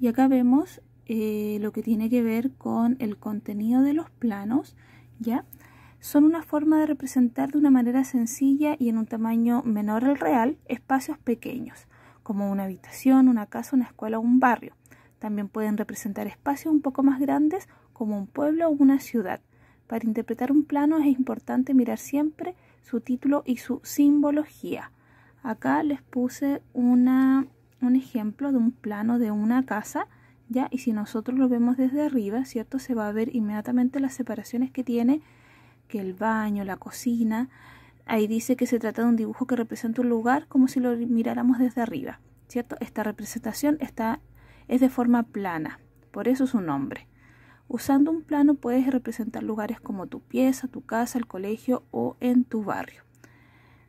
y acá vemos eh, lo que tiene que ver con el contenido de los planos ya son una forma de representar de una manera sencilla y en un tamaño menor al real espacios pequeños como una habitación una casa una escuela o un barrio también pueden representar espacios un poco más grandes como un pueblo o una ciudad para interpretar un plano es importante mirar siempre su título y su simbología acá les puse una un ejemplo de un plano de una casa, ¿ya? Y si nosotros lo vemos desde arriba, ¿cierto? Se va a ver inmediatamente las separaciones que tiene, que el baño, la cocina. Ahí dice que se trata de un dibujo que representa un lugar como si lo miráramos desde arriba, ¿cierto? Esta representación está, es de forma plana, por eso es su nombre. Usando un plano puedes representar lugares como tu pieza, tu casa, el colegio o en tu barrio.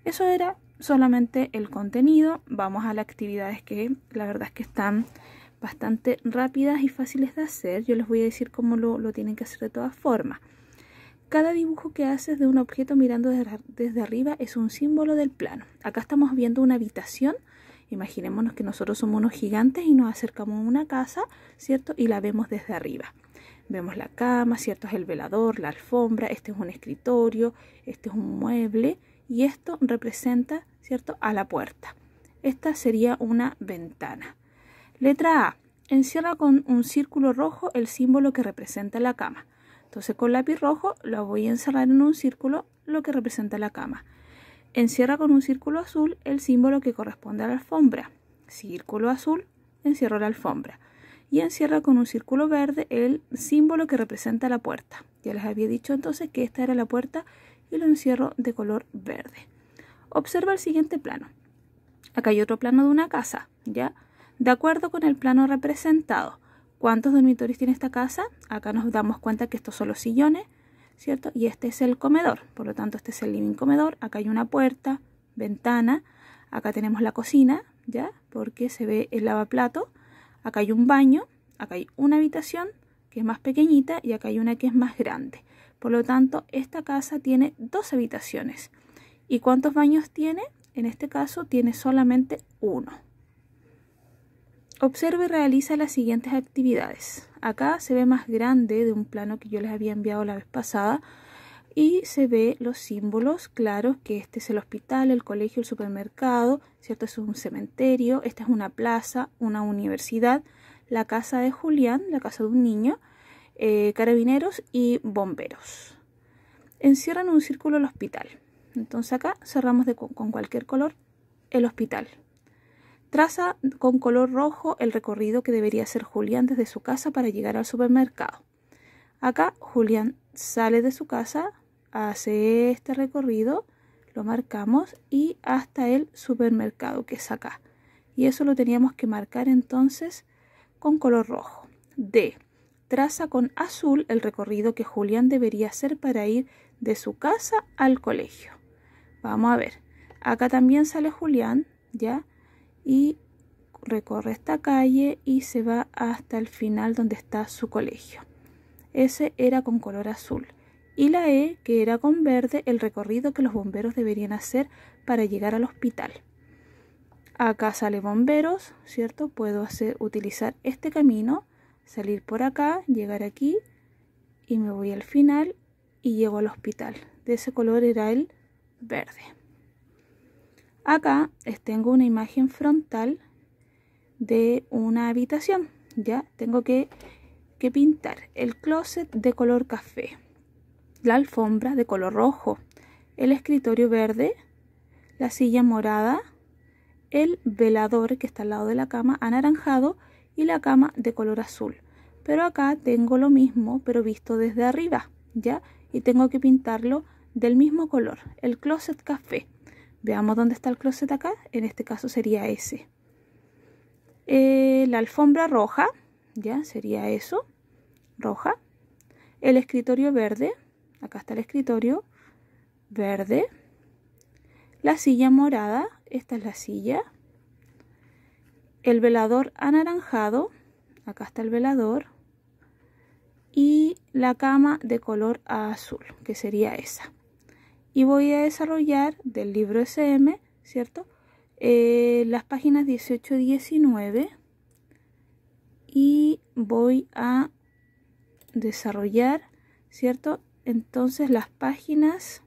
Eso era solamente el contenido. Vamos a las actividades que la verdad es que están bastante rápidas y fáciles de hacer. Yo les voy a decir cómo lo, tienen que hacer de todas formas. Cada dibujo que haces de un objeto mirando desde, desde arriba es un símbolo del plano. Acá estamos viendo una habitación. Imaginémonos que nosotros somos unos gigantes y nos acercamos a una casa, ¿cierto? Y la vemos desde arriba. Vemos la cama, ¿cierto? Es el velador, la alfombra, este es un escritorio, este es un mueble, y esto representa, ¿cierto?, a la puerta. Esta sería una ventana. Letra A. Encierra con un círculo rojo el símbolo que representa la cama. Entonces con lápiz rojo lo voy a encerrar en un círculo lo que representa la cama. Encierra con un círculo azul el símbolo que corresponde a la alfombra. Círculo azul, encierro la alfombra. Y encierra con un círculo verde el símbolo que representa la puerta. Ya les había dicho entonces que esta era la puerta y lo encierro de color verde. Observa el siguiente plano. Acá hay otro plano de una casa, ¿ya? De acuerdo con el plano representado, ¿cuántos dormitorios tiene esta casa? Acá nos damos cuenta que estos son los sillones, ¿cierto? Y este es el comedor, por lo tanto este es el living comedor. Acá hay una puerta, ventana, acá tenemos la cocina, ¿ya? Porque se ve el lavaplato. Acá hay un baño, acá hay una habitación, que es más pequeñita y acá hay una que es más grande. Por lo tanto, esta casa tiene dos habitaciones. ¿Y cuántos baños tiene? En este caso tiene solamente uno. Observe y realiza las siguientes actividades. Acá se ve más grande de un plano que yo les había enviado la vez pasada y se ve los símbolos claros que este es el hospital, el colegio, el supermercado, ¿cierto? es un cementerio, esta es una plaza, una universidad la casa de Julián, la casa de un niño, eh, carabineros y bomberos. Encierran un círculo el hospital. Entonces acá cerramos con cualquier color el hospital. Traza con color rojo el recorrido que debería hacer Julián desde su casa para llegar al supermercado. Acá Julián sale de su casa, hace este recorrido, lo marcamos y hasta el supermercado que es acá. Y eso lo teníamos que marcar entonces con color rojo. D. Traza con azul el recorrido que Julián debería hacer para ir de su casa al colegio. Vamos a ver. Acá también sale Julián, ¿ya? Y recorre esta calle y se va hasta el final donde está su colegio. Ese era con color azul. Y la E, que era con verde, el recorrido que los bomberos deberían hacer para llegar al hospital acá sale bomberos, ¿cierto? Puedo hacer, utilizar este camino, salir por acá, llegar aquí y me voy al final y llego al hospital. De ese color era el verde. Acá tengo una imagen frontal de una habitación. Ya tengo que, que pintar el closet de color café, la alfombra de color rojo, el escritorio verde, la silla morada, el velador que está al lado de la cama anaranjado y la cama de color azul. Pero acá tengo lo mismo, pero visto desde arriba, ¿ya? Y tengo que pintarlo del mismo color, el closet café. Veamos dónde está el closet acá, en este caso sería ese. Eh, la alfombra roja, ¿ya? Sería eso, roja. El escritorio verde, acá está el escritorio verde. La silla morada, esta es la silla. El velador anaranjado. Acá está el velador. Y la cama de color azul, que sería esa. Y voy a desarrollar del libro SM, ¿cierto? Eh, las páginas 18 y 19 y voy a desarrollar cierto entonces las páginas